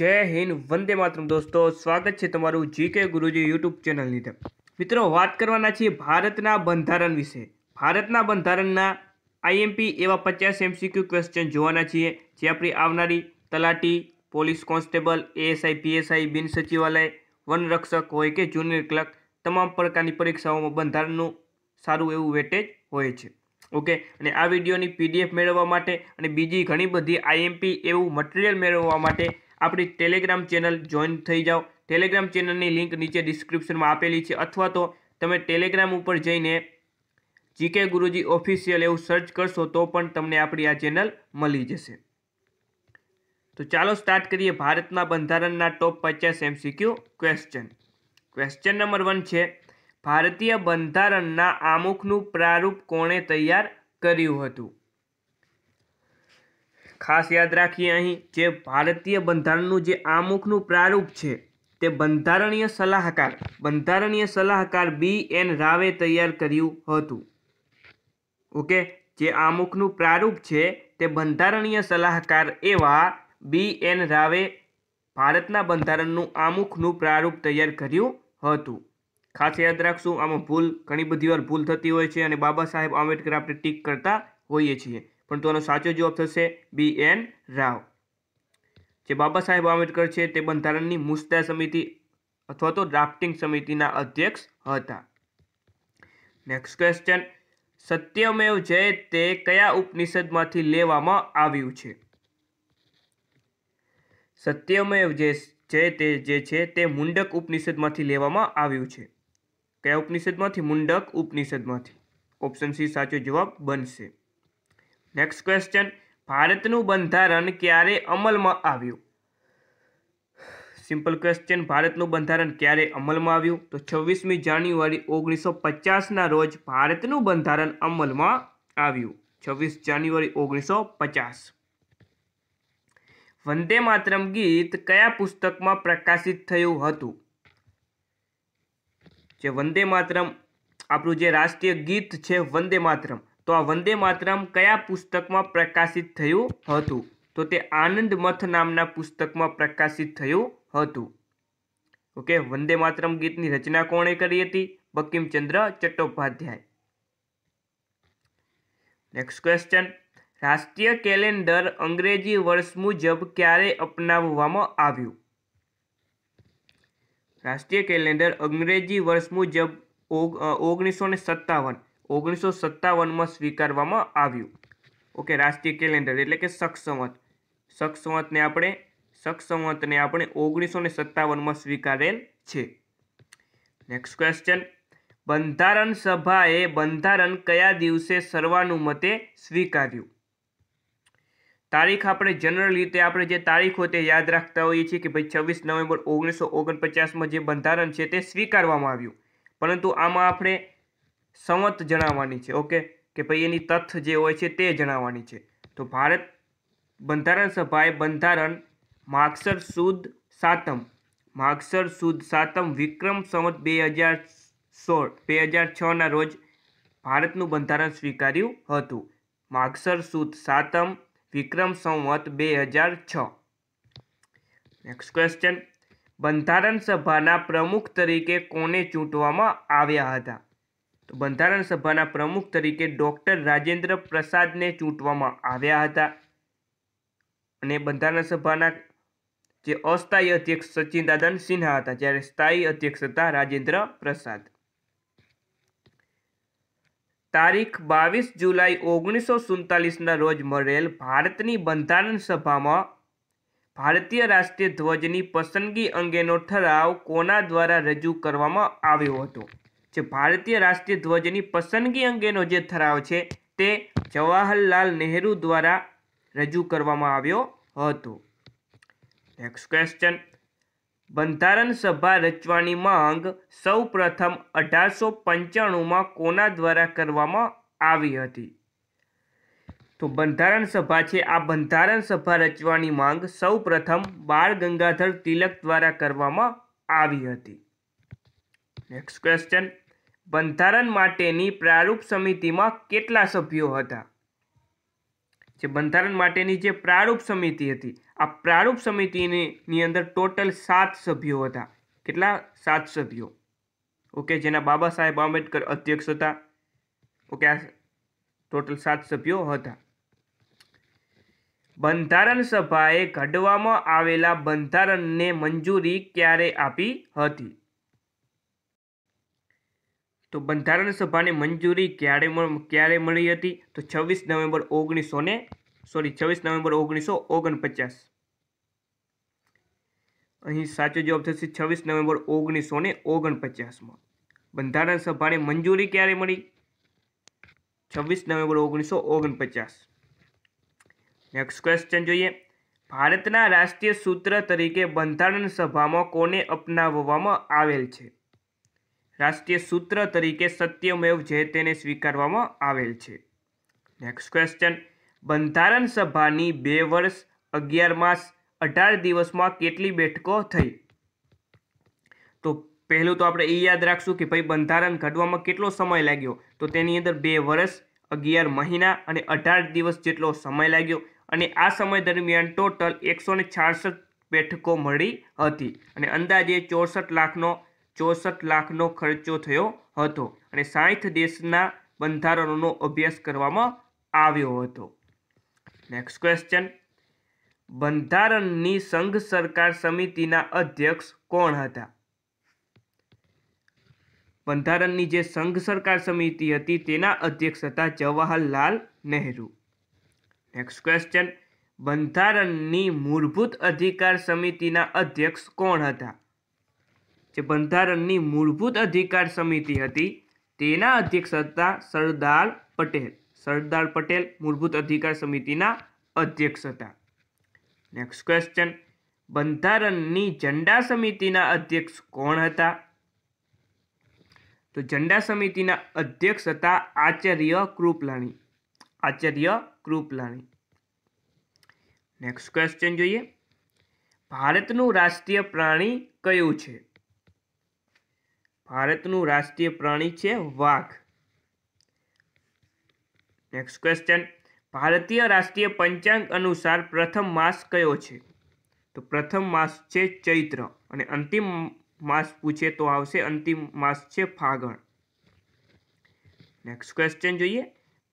જય હિન્દ વંદે માતરમ દોસ્તો સ્વાગત છે તમારું જીકે ગુરુજી યુટ્યુબ ચેનલની અંદર મિત્રો વાત કરવાના છીએ ભારતના બંધારણ વિશે ભારતના બંધારણના આઈએમપી એવા પચાસ એમસીક્યુ ક્વેશ્ચન જોવાના છીએ જે આપણી આવનારી તલાટી પોલીસ કોન્સ્ટેબલ એએસઆઈ પીએસઆઈ બિન સચિવાલય વનરક્ષક હોય કે જુનિયર ક્લર્ક તમામ પ્રકારની પરીક્ષાઓમાં બંધારણનું સારું એવું વેટેજ હોય છે ઓકે અને આ વિડીયોની પીડીએફ મેળવવા માટે અને બીજી ઘણી બધી આઈએમપી એવું મટીરિયલ મેળવવા માટે આપણી ટેલિગ્રામ ચેનલ જોઈન થઈ જાઓ ટેલિગ્રામ ચેનલની લિંક નીચે ડિસ્ક્રિપ્શનમાં આપેલી છે અથવા તો તમે ટેલિગ્રામ ઉપર જઈને જીકે ગુરુજી ઓફિશિયલ એવું સર્ચ કરશો તો પણ તમને આપણી આ ચેનલ મળી જશે તો ચાલો સ્ટાર્ટ કરીએ ભારતના બંધારણના ટોપ પચાસ MCQ question question number one છે ભારતીય બંધારણના આમુખનું પ્રારૂપ કોણે તૈયાર કર્યું હતું ખાસ યાદ રાખીએ અહીં જે ભારતીય બંધારણનું જે આમુખનું પ્રારૂપ છે તે બંધારણીય સલાહકાર બંધારણીય સલાહકાર બી એન રાવે તૈયાર કર્યું હતું ઓકે જે આમુખનું પ્રારૂપ છે તે બંધારણીય સલાહકાર એવા બી એન રાવે ભારતના બંધારણનું આમુખનું પ્રારૂપ તૈયાર કર્યું હતું ખાસ યાદ રાખશું આમાં ભૂલ ઘણી બધી વાર ભૂલ થતી હોય છે અને બાબા સાહેબ આંબેડકર આપણે ટીક કરતા હોઈએ છીએ પણ તો આનો સાચો જવાબ થશે બી એન રાવ જે બાબા સાહેબ આંબેડકર છે તે બંધારણની મુસ્તા સમિતિ અથવા તો ડ્રાફ્ટિંગ સમિતિના અધ્યક્ષ હતા નેક્સ્ટ ક્વેશ્ચન સત્યમેવ જય તે કયા ઉપનિષદમાંથી લેવામાં આવ્યું છે સત્યમેવ જે જય તે જે છે તે મુંડક ઉપનિષદમાંથી લેવામાં આવ્યું છે કયા ઉપનિષદમાંથી મુંડક ઉપનિષદમાંથી ઓપ્શન સી સાચો જવાબ બનશે નેક્સ્ટ ક્વેશ્ચન ભારતનું બંધારણ ક્યારે અમલમાં આવ્યું સિમ્પલ ક્વેશ્ચન ભારતનું બંધારણ ક્યારે અમલમાં આવ્યું તો છવ્વીસમી જાન્યુઆરી ઓગણીસો પચાસના રોજ ભારતનું બંધારણ અમલમાં આવ્યું છવ્વીસ જાન્યુઆરી ઓગણીસો પચાસ વંદે માતરમ ગીત કયા પુસ્તકમાં પ્રકાશિત થયું હતું જે વંદે માતરમ આપણું જે રાષ્ટ્રીય ગીત છે વંદે માતરમ તો આ વંદે માતરમ કયા પુસ્તકમાં પ્રકાશિત થયું હતું તો તે આનંદ મથ નામના પુસ્તકમાં પ્રકાશિત થયું હતું ઓકે વંદે માતરમ ગીતની રચના કોણે કરી હતી બકીમચંદ્ર ચટ્ટોપાધ્યાય નેક્સ્ટ ક્વેશ્ચન રાષ્ટ્રીય કેલેન્ડર અંગ્રેજી વર્ષ મુજબ ક્યારે અપનાવવામાં આવ્યું રાષ્ટ્રીય કેલેન્ડર અંગ્રેજી વર્ષ મુજબ ઓગણીસો ને સત્તાવન ઓગણીસો સત્તાવનમાં સ્વીકારવામાં આવ્યું ઓકે રાષ્ટ્રીય કેલેન્ડર એટલે કે સક્ષમત સક્ષમતને આપણે સક્ષમતને આપણે ઓગણીસો ને સત્તાવનમાં સ્વીકારેલ છે નેક્સ્ટ ક્વેશ્ચન બંધારણ સભાએ બંધારણ કયા દિવસે સર્વાનુમતે સ્વીકાર્યું તારીખ આપણે જનરલ રીતે આપણે જે તારીખો તે યાદ રાખતા હોઈએ છીએ કે ભાઈ છવ્વીસ નવેમ્બર ઓગણીસો ઓગણપચાસમાં જે બંધારણ છે તે સ્વીકારવામાં આવ્યું પરંતુ આમાં આપણે સંવત જણાવવાની છે ઓકે કે ભાઈ એની તથ જે હોય છે તે જણાવવાની છે તો ભારત બંધારણ સભાએ બંધારણ માગસર સુદ સાતમ માગસર સુદ સાતમ વિક્રમ સંવત બે હજાર સોળ બે હજાર છના રોજ ભારતનું બંધારણ સ્વીકાર્યું હતું માગસર સુદ સાતમ વિક્રમ સંવત બે હજાર છ નેક્સ્ટ ક્વેશ્ચન બંધારણ સભાના પ્રમુખ તરીકે કોને ચૂંટવામાં આવ્યા હતા બંધારણ સભાના પ્રમુખ તરીકે ડૉક્ટર રાજેન્દ્ર પ્રસાદને ચૂંટવામાં આવ્યા હતા અને બંધારણ સભાના જે અસ્થાયી અધ્યક્ષ સચિન દાદન સિન્હા હતા જ્યારે સ્થાયી અધ્યક્ષ હતા રાજેન્દ્ર પ્રસાદ તારીખ બાવીસ જુલાઈ ઓગણીસો સુડતાલીસના રોજ મળેલ ભારતની બંધારણ સભામાં ભારતીય રાષ્ટ્રીય ધ્વજની પસંદગી અંગેનો ઠરાવ કોના દ્વારા રજૂ કરવામાં આવ્યો હતો જે ભારતીય રાષ્ટ્રીય ધ્વજની પસંદગી અંગેનો જે ઠરાવ છે તે જવાહરલાલ નહેરુ દ્વારા રજૂ કરવામાં આવ્યો હતો નેક્સ્ટ ક્વેશ્ચન બંધારણ સભા રચવાની માંગ સૌ પ્રથમ અઢારસો પંચાણુંમાં કોના દ્વારા કરવામાં આવી હતી તો બંધારણ સભા છે આ બંધારણ સભા રચવાની માંગ સૌ પ્રથમ બાળ ગંગાધર તિલક દ્વારા કરવામાં આવી હતી નેક્સ્ટ ક્વેશ્ચન બંધારણ માટેની પ્રારૂપ સમિતિમાં કેટલા સભ્યો હતા જે બંધારણ માટેની જે પ્રારૂપ સમિતિ હતી આ પ્રારૂપ સમિતિની અંદર ટોટલ સાત સભ્યો હતા કેટલા સાત સભ્યો ઓકે જેના બાબા સાહેબ આંબેડકર અધ્યક્ષ હતા ઓકે આ ટોટલ સાત સભ્યો હતા બંધારણ સભાએ ઘડવામાં આવેલા બંધારણને મંજૂરી ક્યારે આપી હતી તો બંધારણ સભાને મંજૂરી ક્યારે ક્યારે મળી હતી તો છવ્વીસ નવેમ્બર ઓગણીસો ને સોરી છવ્વીસ નવેમ્બર ઓગણીસો ઓગણપચાસ અહીં સાચો જવાબ થશે છવ્વીસ નવેમ્બર ઓગણીસો ને ઓગણપચાસમાં બંધારણ સભાને મંજૂરી ક્યારે મળી છવ્વીસ નવેમ્બર ઓગણીસો ઓગણપચાસ નેક્સ્ટ ક્વેશ્ચન જોઈએ ભારતના રાષ્ટ્રીય સૂત્ર તરીકે બંધારણ સભામાં કોને અપનાવવામાં આવેલ છે રાષ્ટ્રીય સૂત્ર તરીકે સત્યમેવ જે તેને સ્વીકારવામાં આવેલ છે નેક્સ્ટ ક્વેશ્ચન બંધારણ સભાની બે વર્ષ અગિયાર માસ અઢાર દિવસમાં કેટલી બેઠકો થઈ તો પહેલું તો આપણે એ યાદ રાખશું કે ભાઈ બંધારણ ઘડવામાં કેટલો સમય લાગ્યો તો તેની અંદર બે વર્ષ અગિયાર મહિના અને અઢાર દિવસ જેટલો સમય લાગ્યો અને આ સમય દરમિયાન ટોટલ એકસો ને છાસઠ બેઠકો મળી હતી અને અંદાજે ચોસઠ લાખનો ચોસઠ લાખનો ખર્ચો થયો હતો અને સાઠ દેશના બંધારણોનો અભ્યાસ કરવામાં આવ્યો હતો નેક્સ્ટ ક્વેશ્ચન બંધારણની સંઘ સરકાર સમિતિના અધ્યક્ષ કોણ હતા બંધારણની જે સંઘ સરકાર સમિતિ હતી તેના અધ્યક્ષ હતા જવાહરલાલ નહેરુ નેક્સ્ટ ક્વેશ્ચન બંધારણની મૂળભૂત અધિકાર સમિતિના અધ્યક્ષ કોણ હતા જે બંધારણની મૂળભૂત અધિકાર સમિતિ હતી તેના અધ્યક્ષ હતા સરદાર પટેલ સરદાર પટેલ મૂળભૂત અધિકાર સમિતિના અધ્યક્ષ હતા નેક્સ્ટ ક્વેશ્ચન બંધારણની ઝંડા સમિતિના અધ્યક્ષ કોણ હતા તો ઝંડા સમિતિના અધ્યક્ષ હતા આચાર્ય કૃપલાણી આચાર્ય કૃપલાણી નેક્સ્ટ ક્વેશ્ચન જોઈએ ભારતનું રાષ્ટ્રીય પ્રાણી કયું છે ભારતનું રાષ્ટ્રીય પ્રાણી છે વાઘ નેક્સ્ટ ક્વેશ્ચન ભારતીય રાષ્ટ્રીય પંચાંગ અનુસાર પ્રથમ માસ કયો છે તો પ્રથમ માસ છે ચૈત્ર અને અંતિમ માસ પૂછે તો આવશે અંતિમ માસ છે ફાગણ નેક્સ્ટ ક્વેશ્ચન જોઈએ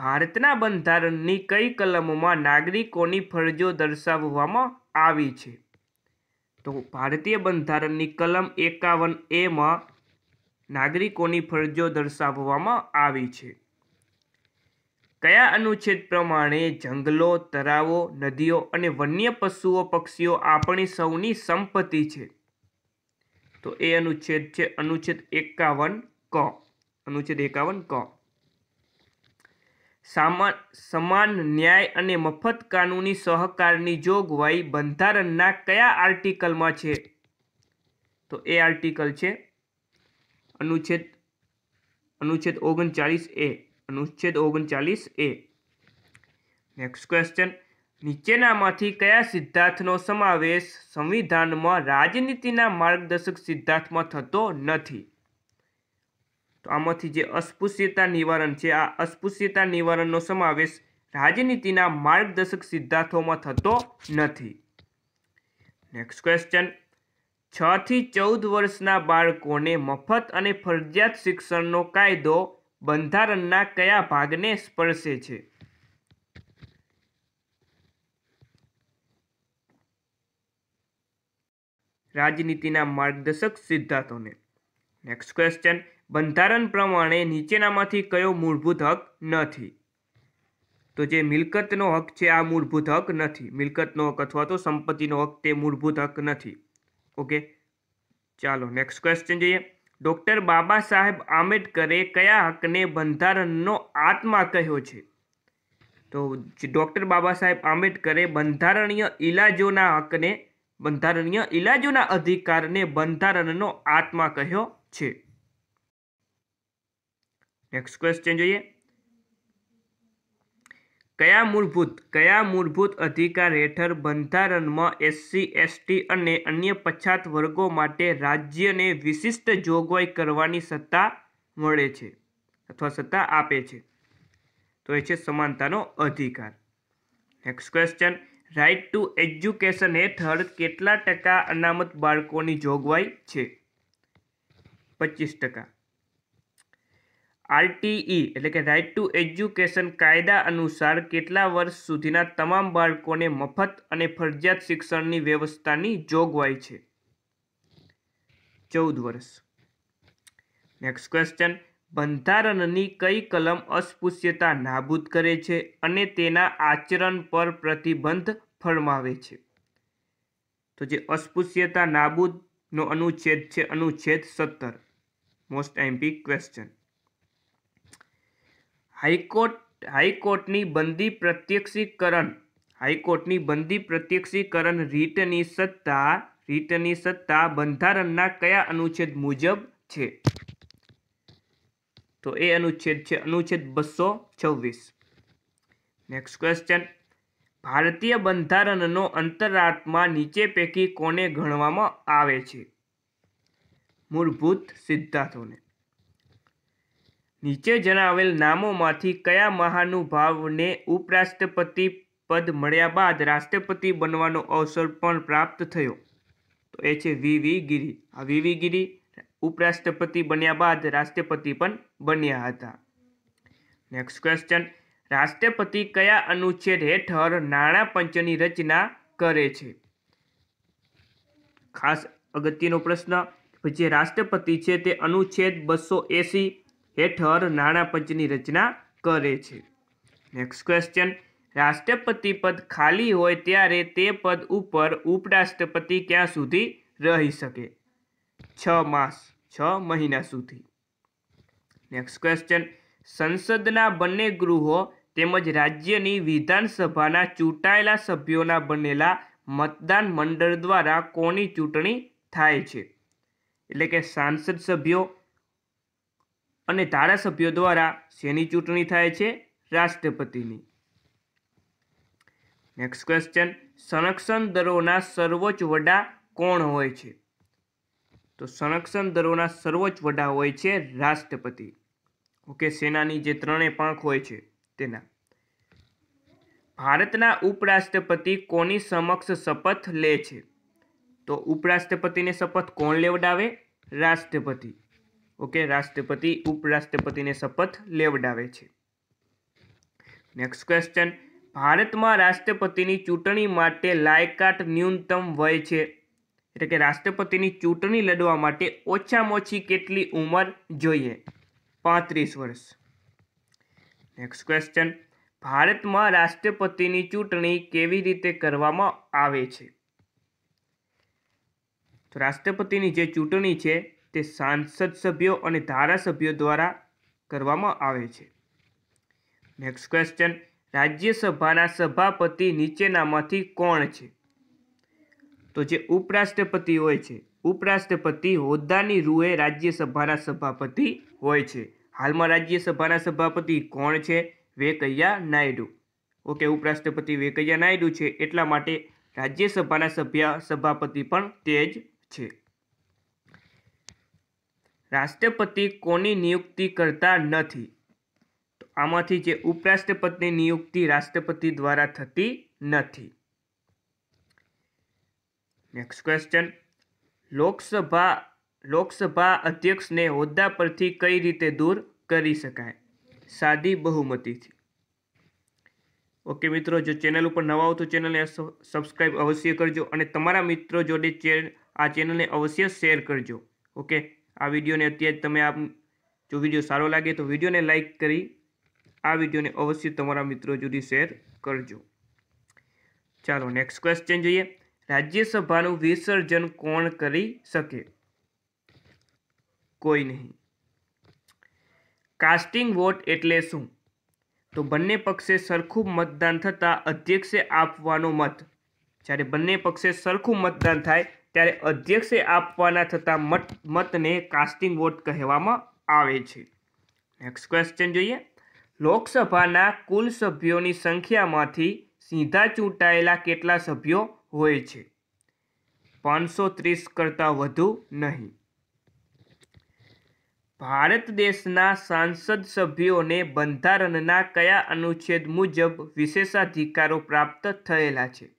ભારતના બંધારણની કઈ કલમોમાં નાગરિકોની ફરજો દર્શાવવામાં આવી છે તો ભારતીય બંધારણની કલમ એકાવન એમાં નાગરિકોની ફરજો દર્શાવવામાં આવી છે કયા અનુચ્છેદ પ્રમાણે જંગલો તળાવો નદીઓ અને વન્ય પશુઓ પક્ષીઓ આપણી સૌની સંપત્તિ છે તો એ અનુચ્છેદ છે અનુચ્છેદ એકાવન ક અનુચ્છેદ એકાવન ક સામાન સમાન ન્યાય અને મફત કાનૂની સહકારની જોગવાઈ બંધારણના કયા આર્ટિકલમાં છે તો એ આર્ટિકલ છે અનુચ્છેદ અનુચ્છેદ ઓગણચાલીસ એ અનુચ્છેદ ઓગણચાલીસ એ નેક્સ્ટ ક્વેશ્ચન નીચેનામાંથી કયા સિદ્ધાંતનો સમાવેશ સંવિધાનમાં રાજનીતિના માર્ગદર્શક સિદ્ધાંતમાં થતો નથી તો આમાંથી જે અસ્પૃશ્યતા નિવારણ છે આ અસ્પૃશ્યતા નિવારણનો સમાવેશ રાજનીતિના માર્ગદર્શક સિદ્ધાંતોમાં થતો નથી નેક્સ્ટ ક્વેશ્ચન છ થી ચૌદ વર્ષના બાળકોને મફત અને ફરજિયાત શિક્ષણનો કાયદો બંધારણના કયા ભાગને સ્પર્શે છે રાજનીતિના માર્ગદર્શક સિદ્ધાંતોને નેક્સ્ટ ક્વેશ્ચન બંધારણ પ્રમાણે નીચેનામાંથી કયો મૂળભૂત હક નથી તો જે મિલકતનો હક છે આ મૂળભૂત હક નથી મિલકતનો હક અથવા તો સંપત્તિનો હક તે મૂળભૂત હક નથી ઓકે ચાલો નેક્સ્ટ ક્વેશ્ચન જોઈએ ડૉક્ટર બાબા સાહેબ આંબેડકરે કયા હકને બંધારણનો આત્મા કહ્યો છે તો ડૉક્ટર બાબા સાહેબ આંબેડકરે બંધારણીય ઇલાજોના હકને બંધારણીય ઇલાજોના અધિકારને બંધારણનો આત્મા કહ્યો છે નેક્સ્ટ ક્વેશ્ચન જોઈએ કયા મૂળભૂત કયા મૂળભૂત અધિકાર હેઠળ બંધારણમાં એસસી એસટી અને અન્ય પછાત વર્ગો માટે રાજ્યને વિશિષ્ટ જોગવાઈ કરવાની સત્તા મળે છે અથવા સત્તા આપે છે તો એ છે સમાનતાનો અધિકાર next question right to education હેઠળ કેટલા ટકા અનામત બાળકોની જોગવાઈ છે પચીસ ટકા આરટીઈ એટલે કે રાઇટ ટુ એજ્યુકેશન કાયદા અનુસાર કેટલા વર્ષ સુધીના તમામ બાળકોને મફત અને ફરજિયાત શિક્ષણની વ્યવસ્થાની જોગવાઈ છે ચૌદ વર્ષ નેક્સ્ટ ક્વેશ્ચન બંધારણની કઈ કલમ અસ્પૃશ્યતા નાબૂદ કરે છે અને તેના આચરણ પર પ્રતિબંધ ફરમાવે છે તો જે અસ્પૃશ્યતા નાબૂદનો અનુચ્છેદ છે અનુચ્છેદ સત્તર મોસ્ટ એમ્પી ક્વેશ્ચન હાઈકોર્ટ હાઈકોર્ટની બંદી પ્રત્યક્ષીકરણ હાઈકોર્ટની બંદી પ્રત્યક્ષીકરણ રીટની સત્તા રીટની સત્તા બંધારણના કયા અનુચ્છેદ મુજબ છે તો એ અનુચ્છેદ છે અનુચ્છેદ બસો છવ્વીસ નેક્સ્ટ ક્વેશ્ચન ભારતીય બંધારણનો અંતરાત્મા નીચે પૈકી કોને ગણવામાં આવે છે મૂળભૂત સિદ્ધાંતોને નીચે જણાવેલ નામોમાંથી કયા મહાનુભાવને ઉપરાષ્ટ્રપતિ પદ મળ્યા બાદ રાષ્ટ્રપતિ બનવાનો અવસર પણ પ્રાપ્ત થયો તો એ છે વીવી ગિરી આ વીવી ગિરી ઉપરાષ્ટ્રપતિ બન્યા બાદ રાષ્ટ્રપતિ પણ બન્યા હતા નેક્સ્ટ ક્વેશ્ચન રાષ્ટ્રપતિ કયા અનુચ્છેદ હેઠળ નાણાં પંચની રચના કરે છે ખાસ અગત્યનો પ્રશ્ન જે રાષ્ટ્રપતિ છે તે અનુચ્છેદ બસો એંસી હેઠળ નાણાં પંચની રચના કરે છે નેક્સ્ટ ક્વેશ્ચન રાષ્ટ્રપતિ પદ ખાલી હોય ત્યારે તે પદ ઉપર ઉપરાષ્ટ્રપતિ ક્યાં સુધી રહી શકે છ માસ છ મહિના સુધી નેક્સ્ટ ક્વેશ્ચન સંસદના બંને ગૃહો તેમજ રાજ્યની વિધાનસભાના ચૂંટાયેલા સભ્યોના બનેલા મતદાન મંડળ દ્વારા કોની ચૂંટણી થાય છે એટલે કે સાંસદ સભ્યો અને ધારાસભ્યો દ્વારા શેની ચૂંટણી થાય છે રાષ્ટ્રપતિની નેક્સ્ટ ક્વેશ્ચન સંરક્ષણ દળોના સર્વોચ્ચ વડા કોણ હોય છે તો સંરક્ષણ દળોના સર્વોચ્ચ વડા હોય છે રાષ્ટ્રપતિ ઓકે સેનાની જે ત્રણે પાંખ હોય છે તેના ભારતના ઉપરાષ્ટ્રપતિ કોની સમક્ષ શપથ લે છે તો ઉપરાષ્ટ્રપતિને શપથ કોણ લેવડાવે રાષ્ટ્રપતિ ઓકે રાષ્ટ્રપતિ ઉપરાષ્ટ્રપતિને શપથ લેવડાવે છે નેક્સ્ટ ક્વેશ્ચન ભારતમાં રાષ્ટ્રપતિની ચૂંટણી માટે લાયકાત ન્યૂનતમ વય છે એટલે કે રાષ્ટ્રપતિની ચૂંટણી લડવા માટે ઓછામાં ઓછી કેટલી ઉંમર જોઈએ પાંત્રીસ વર્ષ નેક્સ્ટ ક્વેશ્ચન ભારતમાં રાષ્ટ્રપતિની ચૂંટણી કેવી રીતે કરવામાં આવે છે તો રાષ્ટ્રપતિની જે ચૂંટણી છે તે સાંસદ સભ્યો અને ધારાસભ્યો દ્વારા કરવામાં આવે છે નેક્સ્ટ ક્વેશ્ચન રાજ્યસભાના સભાપતિ નીચેનામાંથી કોણ છે તો જે ઉપરાષ્ટ્રપતિ હોય છે ઉપરાષ્ટ્રપતિ હોદ્દાની રૂએ રાજ્યસભાના સભાપતિ હોય છે હાલમાં રાજ્યસભાના સભાપતિ કોણ છે વેંકૈયા નાયડુ ઓકે ઉપરાષ્ટ્રપતિ વેંકૈયા નાયડુ છે એટલા માટે રાજ્યસભાના સભ્ય સભાપતિ પણ તે જ છે રાષ્ટ્રપતિ કોની નિયુક્તિ કરતા નથી તો આમાંથી જે ઉપરાષ્ટ્રપતિની નિયુક્તિ રાષ્ટ્રપતિ દ્વારા થતી નથી નેક્સ્ટ ક્વેશ્ચન લોકસભા લોકસભા અધ્યક્ષને હોદ્દા પરથી કઈ રીતે દૂર કરી શકાય સાદી બહુમતીથી ઓકે મિત્રો જો ચેનલ ઉપર નવા આવતું ચેનલને સબસ્ક્રાઈબ અવશ્ય કરજો અને તમારા મિત્રો જોડે આ ચેનલને અવશ્ય શેર કરજો ઓકે આ વિડીયોને અત્યારે તમે આપ જો વિડીયો સારો લાગે તો વિડીયોને લાઇક કરી આ વિડીયોને અવશ્ય તમારા મિત્રો સુધી શેર કરજો ચાલો નેક્સ્ટ ક્વેશ્ચન જોઈએ રાજ્યસભાનું વિસર્જન કોણ કરી શકે કોઈ નહીં કાસ્ટિંગ વોટ એટલે શું તો બંને પક્ષે સરખું મતદાન થતાં અધ્યક્ષે આપવાનો મત જ્યારે બંને પક્ષે સરખું મતદાન થાય ત્યારે અધ્યક્ષે આપવાના થતા મત મતને કાસ્ટિંગ વોટ કહેવામાં આવે છે નેક્સ્ટ ક્વેશ્ચન જોઈએ લોકસભાના કુલ સભ્યોની સંખ્યામાંથી સીધા ચૂંટાયેલા કેટલા સભ્યો હોય છે પાંચસો ત્રીસ કરતાં વધુ નહીં ભારત દેશના સાંસદ સભ્યોને બંધારણના કયા અનુચ્છેદ મુજબ વિશેષાધિકારો પ્રાપ્ત થયેલા છે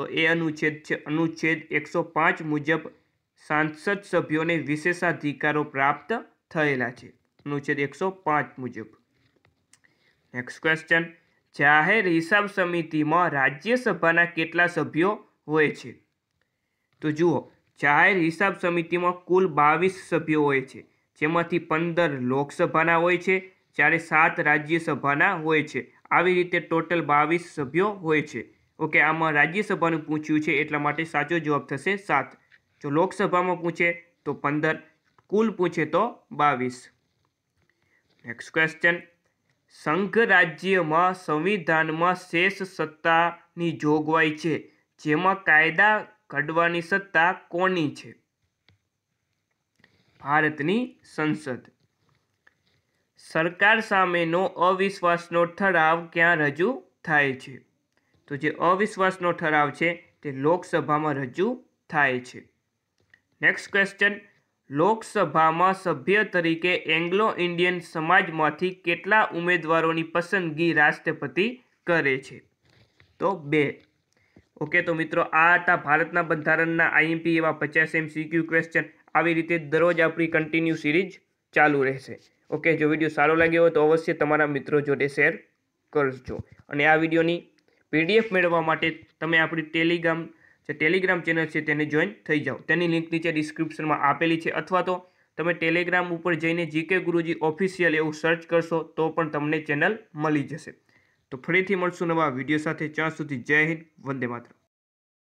તો એ અનુચ્છેદ છે અનુચ્છેદ એકસો પાંચ મુજબ સાંસદ સભ્યોને વિશેષાધિકારો પ્રાપ્ત થયેલા છે અનુચ્છેદ એકસો પાંચ મુજબ નેક્સ્ટ ક્વેશ્ચન જાહેર હિસાબ સમિતિમાં રાજ્યસભાના કેટલા સભ્યો હોય છે તો જુઓ જાહેર હિસાબ સમિતિમાં કુલ બાવીસ સભ્યો હોય છે જેમાંથી પંદર લોકસભાના હોય છે જ્યારે સાત રાજ્યસભાના હોય છે આવી રીતે ટોટલ બાવીસ સભ્યો હોય છે ઓકે આમાં રાજ્યસભાનું પૂછ્યું છે એટલા માટે સાચો જવાબ થશે સાત જો લોકસભામાં પૂછે તો પંદર કુલ પૂછે તો બાવીસ નેક્સ્ટ ક્વેશ્ચન સંઘ રાજ્યમાં સંવિધાનમાં શેષ સત્તાની જોગવાઈ છે જેમાં કાયદા ઘડવાની સત્તા કોની છે ભારતની સંસદ સરકાર સામેનો અવિશ્વાસનો ઠરાવ ક્યાં રજૂ થાય છે તો જે અવિશ્વાસનો ઠરાવ છે તે લોકસભામાં રજૂ થાય છે નેક્સ્ટ ક્વેશ્ચન લોકસભામાં સભ્ય તરીકે એંગ્લો ઇન્ડિયન સમાજમાંથી કેટલા ઉમેદવારોની પસંદગી રાષ્ટ્રપતિ કરે છે તો બે ઓકે તો મિત્રો આ હતા ભારતના બંધારણના આઈએમપી એવા પચાસ એમ એમસીક્યુ ક્વેશ્ચન આવી રીતે દરરોજ આપણી કન્ટિન્યુ સિરીઝ ચાલુ રહેશે ઓકે જો વિડીયો સારો લાગ્યો હોય તો અવશ્ય તમારા મિત્રો જોડે શેર કરજો અને આ વિડીયોની પીડીએફ મેળવવા માટે તમે આપણી ટેલિગ્રામ જે ટેલિગ્રામ ચેનલ છે તેને જોઈન થઈ જાઓ તેની લિંક નીચે ડિસ્ક્રિપ્શનમાં આપેલી છે અથવા તો તમે ટેલિગ્રામ ઉપર જઈને જીકે ગુરુજી ઓફિશિયલ એવું સર્ચ કરશો તો પણ તમને ચેનલ મળી જશે તો ફરીથી મળશું નવા વિડીયો સાથે ત્યાં સુધી જય હિન્દ વંદે માત્ર